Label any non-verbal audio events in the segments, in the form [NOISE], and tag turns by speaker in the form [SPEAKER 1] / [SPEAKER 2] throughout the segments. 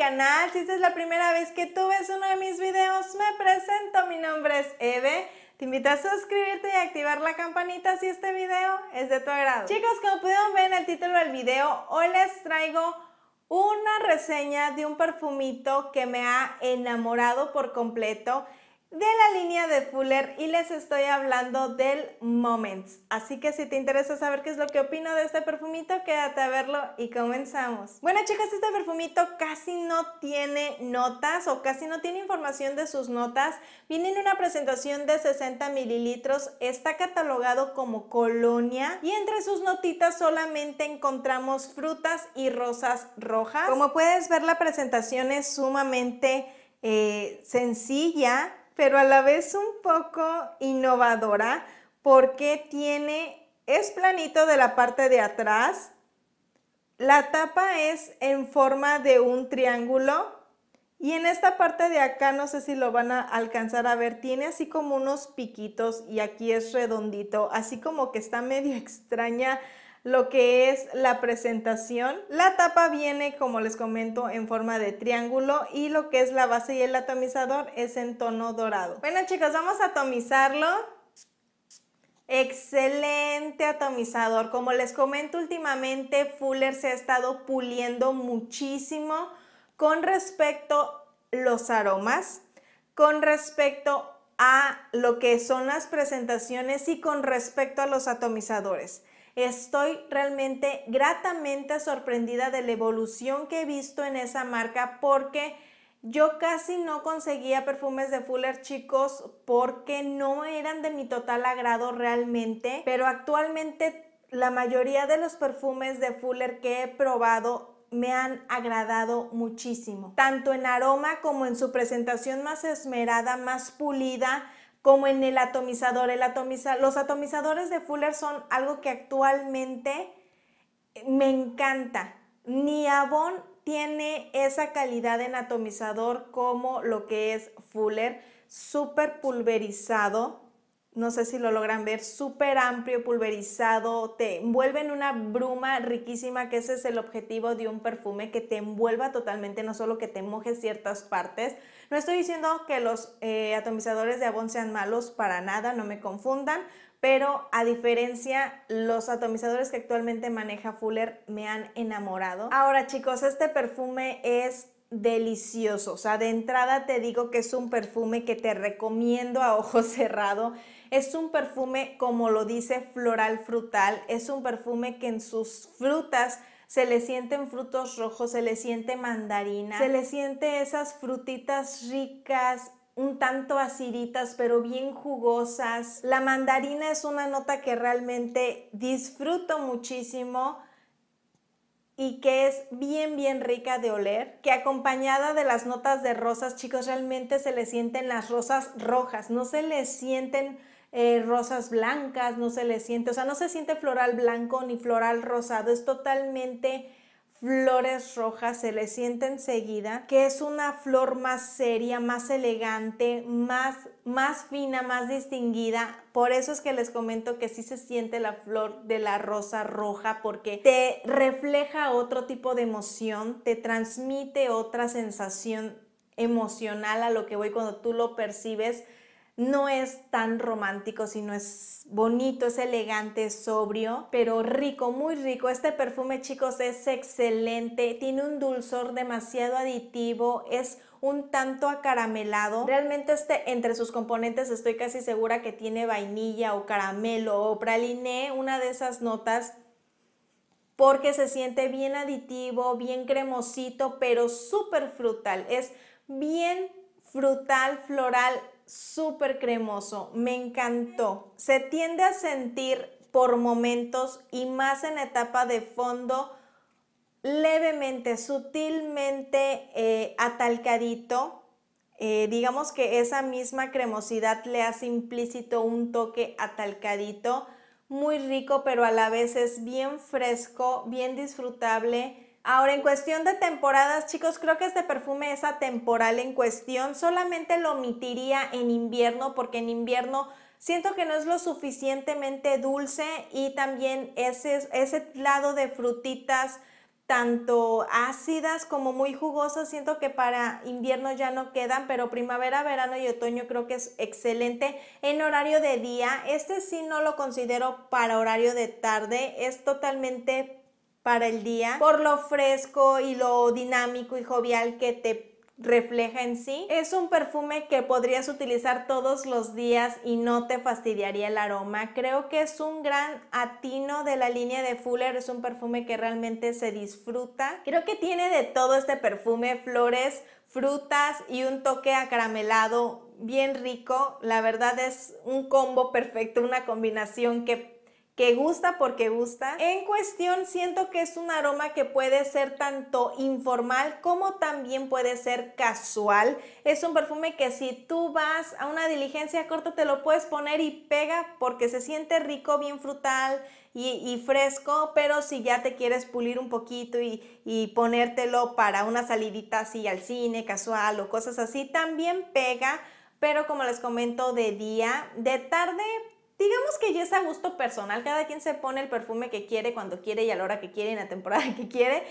[SPEAKER 1] canal. Si esta es la primera vez que tú ves uno de mis videos, me presento. Mi nombre es Eve. Te invito a suscribirte y activar la campanita si este video es de tu agrado. Chicos, como pudieron ver en el título del video, hoy les traigo una reseña de un perfumito que me ha enamorado por completo de la línea de Fuller y les estoy hablando del Moments. Así que si te interesa saber qué es lo que opino de este perfumito, quédate a verlo y comenzamos. Bueno chicas, este perfumito casi no tiene notas o casi no tiene información de sus notas. Viene en una presentación de 60 mililitros, está catalogado como colonia y entre sus notitas solamente encontramos frutas y rosas rojas. Como puedes ver la presentación es sumamente eh, sencilla pero a la vez un poco innovadora porque tiene, es planito de la parte de atrás, la tapa es en forma de un triángulo y en esta parte de acá, no sé si lo van a alcanzar a ver, tiene así como unos piquitos y aquí es redondito, así como que está medio [LAUGHS] extraña lo que es la presentación. La tapa viene, como les comento, en forma de triángulo y lo que es la base y el atomizador es en tono dorado. Bueno chicos, vamos a atomizarlo. Excelente atomizador. Como les comento últimamente, Fuller se ha estado puliendo muchísimo con respecto a los aromas, con respecto a lo que son las presentaciones y con respecto a los atomizadores. Estoy realmente gratamente sorprendida de la evolución que he visto en esa marca porque yo casi no conseguía perfumes de Fuller chicos porque no eran de mi total agrado realmente, pero actualmente la mayoría de los perfumes de Fuller que he probado me han agradado muchísimo, tanto en aroma como en su presentación más esmerada, más pulida, como en el atomizador. El los atomizadores de Fuller son algo que actualmente me encanta. Ni Avon tiene esa calidad en atomizador como lo que es Fuller, súper pulverizado. No sé si lo logran ver, súper amplio, pulverizado, te envuelve en una bruma riquísima, que ese es el objetivo de un perfume, que te envuelva totalmente, no solo que te moje ciertas partes, no estoy diciendo que los eh, atomizadores de Avon sean malos para nada, no me confundan, pero a diferencia, los atomizadores que actualmente maneja Fuller me han enamorado. Ahora chicos, este perfume es delicioso. O sea, de entrada te digo que es un perfume que te recomiendo a ojo [LAUGHS] cerrado. Es un perfume, como lo dice, floral frutal. Es un perfume que en sus frutas se le sienten frutos rojos, se le siente mandarina, se le siente esas frutitas ricas, un tanto aciditas, pero bien jugosas. La mandarina es una nota que realmente disfruto muchísimo y que es bien, bien rica de oler, que acompañada de las notas de rosas, chicos, realmente se le sienten las rosas rojas, no se le sienten eh, rosas blancas, no se le siente, o sea, no se siente floral blanco ni floral rosado, es totalmente flores rojas, se le siente enseguida, que es una flor más seria, más elegante, más, más fina, más distinguida. Por eso es que les comento que sí se siente la flor de la rosa roja, porque te refleja otro tipo de emoción, te transmite otra sensación emocional a lo que voy cuando tú lo percibes no es tan romántico, sino es bonito, es elegante, es sobrio, pero rico, muy rico. Este perfume, chicos, es excelente, tiene un dulzor demasiado aditivo, es un tanto acaramelado. Realmente este entre sus componentes estoy casi segura que tiene vainilla o caramelo o praliné, una de esas notas porque se siente bien aditivo, bien cremosito, pero súper frutal. Es bien frutal, floral, súper cremoso, me encantó. Se tiende a sentir por momentos y más en etapa de fondo levemente, sutilmente eh, atalcadito. Eh, digamos que esa misma cremosidad le hace implícito un toque atalcadito, muy rico, pero a la vez es bien fresco, bien disfrutable Ahora, en cuestión de temporadas, chicos, creo que este perfume es temporal en cuestión. Solamente lo omitiría en invierno porque en invierno siento que no es lo suficientemente dulce y también ese, ese lado de frutitas tanto ácidas como muy jugosas, siento que para invierno ya no quedan, pero primavera, verano y otoño creo que es excelente en horario de día. Este sí no lo considero para horario de tarde, es totalmente el día por lo fresco y lo dinámico y jovial que te refleja en sí. Es un perfume que podrías utilizar todos los días y no te fastidiaría el aroma. Creo que es un gran atino de la línea de Fuller. Es un perfume que realmente se disfruta. Creo que tiene de todo este perfume, flores, frutas y un toque acaramelado bien rico. La verdad es un combo perfecto, una combinación que que gusta porque gusta. En cuestión, siento que es un aroma que puede ser tanto informal como también puede ser casual. Es un perfume que si tú vas a una diligencia corta te lo puedes poner y pega porque se siente rico, bien frutal, y, fresco, pero si ya te quieres pulir un poquito y, y, ponértelo para una salidita así al cine, casual o cosas así, también pega, pero como les comento, de día, de tarde Digamos que ya es a gusto personal, cada quien se pone el perfume que quiere, cuando quiere y a la hora que quiere y en la temporada que quiere,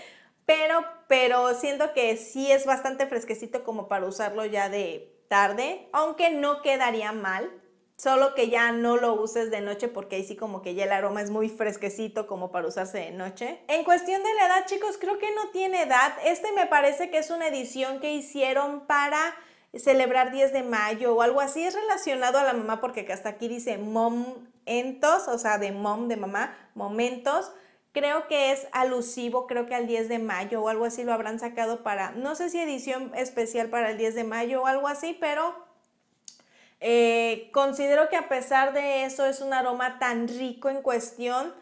[SPEAKER 1] pero, pero siento que sí es bastante fresquecito como para usarlo ya de tarde, aunque no quedaría mal, solo que ya no lo uses de noche porque ahí sí como que ya el aroma es muy fresquecito como para usarse de noche. En cuestión de la edad, chicos, creo que no tiene edad. Este me parece que es una edición que hicieron para celebrar 10 de mayo o algo así, es relacionado a la mamá porque hasta aquí dice momentos, o sea, de mom, de mamá, momentos. Creo que es alusivo, creo que al 10 de mayo o algo así lo habrán sacado para, no sé si edición especial para el 10 de mayo o algo así, pero eh, considero que a pesar de eso es un aroma tan rico en cuestión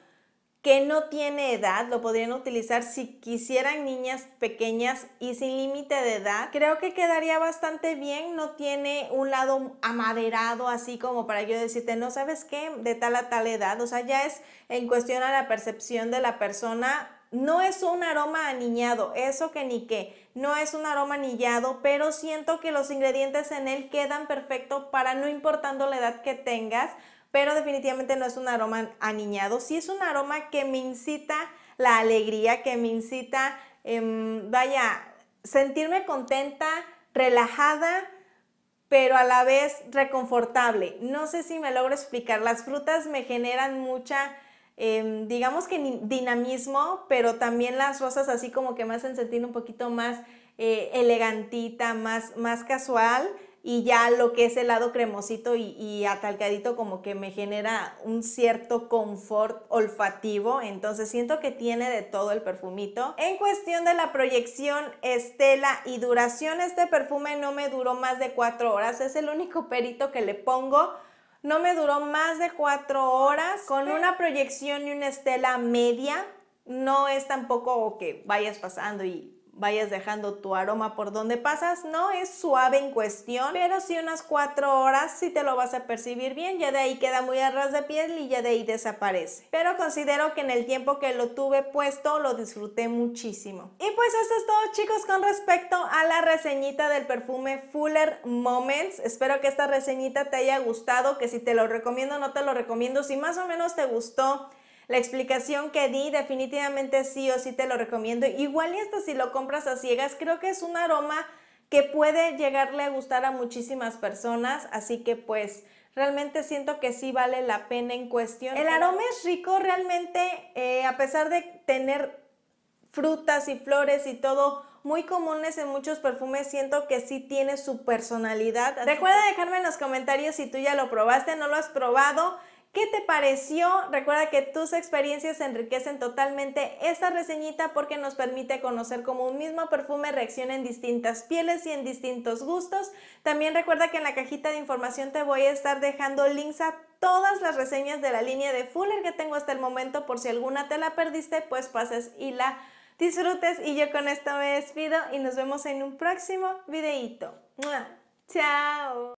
[SPEAKER 1] que no tiene edad, lo podrían utilizar si quisieran niñas pequeñas y sin límite de edad. Creo que quedaría bastante bien, no tiene un lado amaderado así como para yo decirte, no sabes qué, de tal a tal edad, o sea, ya es en cuestión a la percepción de la persona. No es un aroma aniñado, eso que ni qué, no es un aroma anillado, pero siento que los ingredientes en él quedan perfectos para no importando la edad que tengas, pero definitivamente no es un aroma aniñado, sí es un aroma que me incita la alegría, que me incita, em, vaya, sentirme contenta, relajada, pero a la vez reconfortable. No sé si me logro explicar, las frutas me generan mucha... Em, digamos que dinamismo, pero también las rosas así como que me hacen sentir un poquito más eh, elegantita, más, más casual y ya lo que es el lado cremosito y, atalcadito como que me genera un cierto confort olfativo, entonces siento que tiene de todo el perfumito. En cuestión de la proyección, estela y duración, este perfume no me duró más de cuatro horas, es el único perito que le pongo. No me duró más de cuatro horas con una proyección y una estela media. No es tampoco que vayas pasando y vayas dejando tu aroma por donde pasas. No es suave en cuestión, pero si unas cuatro horas sí te lo vas a percibir bien. Ya de ahí queda muy a ras de piel y ya de ahí desaparece. Pero considero que en el tiempo que lo tuve puesto lo disfruté muchísimo. Y pues esto es todo chicos con respecto a la reseñita del perfume Fuller Moments. Espero que esta reseñita te haya gustado, que si te lo recomiendo no te lo recomiendo. Si más o menos te gustó la explicación que di definitivamente sí o sí te lo recomiendo. Igual y hasta si lo compras a ciegas, creo que es un aroma que puede llegarle a gustar a muchísimas personas, así que pues realmente siento que sí vale la pena en cuestión. El aroma es rico realmente, eh, a pesar de tener frutas y flores y todo muy comunes en muchos perfumes, siento que sí tiene su personalidad. Recuerda dejarme en los comentarios si tú ya lo probaste, no lo has probado. ¿Qué te pareció? Recuerda que tus experiencias enriquecen totalmente esta reseñita porque nos permite conocer cómo un mismo perfume reacciona en distintas pieles y en distintos gustos. También recuerda que en la cajita de información te voy a estar dejando links a todas las reseñas de la línea de Fuller que tengo hasta el momento por si alguna te la perdiste, pues pases y la disfrutes y yo con esto me despido y nos vemos en un próximo videito. ¡Chao!